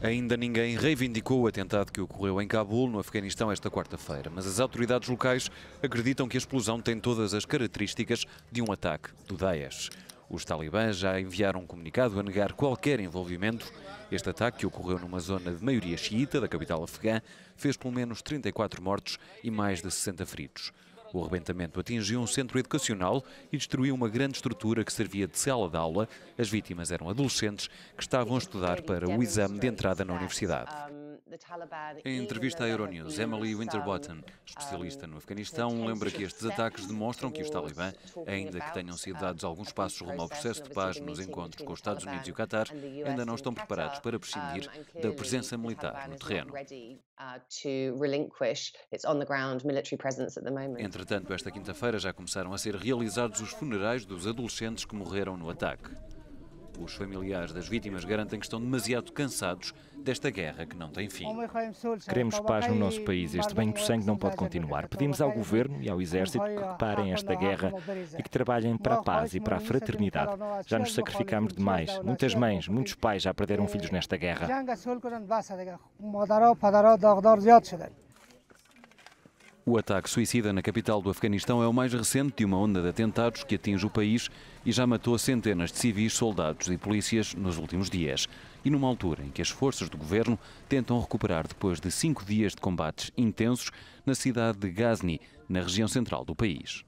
Ainda ninguém reivindicou o atentado que ocorreu em Cabul, no Afeganistão, esta quarta-feira, mas as autoridades locais acreditam que a explosão tem todas as características de um ataque do Daesh. Os talibãs já enviaram um comunicado a negar qualquer envolvimento. Este ataque, que ocorreu numa zona de maioria xiita da capital afegã, fez pelo menos 34 mortos e mais de 60 feridos. O arrebentamento atingiu um centro educacional e destruiu uma grande estrutura que servia de sala de aula. As vítimas eram adolescentes que estavam a estudar para o exame de entrada na universidade. Em entrevista à Euronews, Emily Winterbottom, especialista no Afeganistão, lembra que estes ataques demonstram que os talibã, ainda que tenham sido dados alguns passos rumo ao processo de paz nos encontros com os Estados Unidos e o Qatar, ainda não estão preparados para prescindir da presença militar no terreno. Uh, Entretanto, esta quinta-feira já começaram a ser realizados os funerais dos adolescentes que morreram no ataque. Os familiares das vítimas garantem que estão demasiado cansados desta guerra que não tem fim. Queremos paz no nosso país. Este banho de sangue não pode continuar. Pedimos ao governo e ao exército que parem esta guerra e que trabalhem para a paz e para a fraternidade. Já nos sacrificamos demais. Muitas mães, muitos pais já perderam filhos nesta guerra. O ataque suicida na capital do Afeganistão é o mais recente de uma onda de atentados que atinge o país e já matou centenas de civis, soldados e polícias nos últimos dias. E numa altura em que as forças do governo tentam recuperar depois de cinco dias de combates intensos na cidade de Ghazni, na região central do país.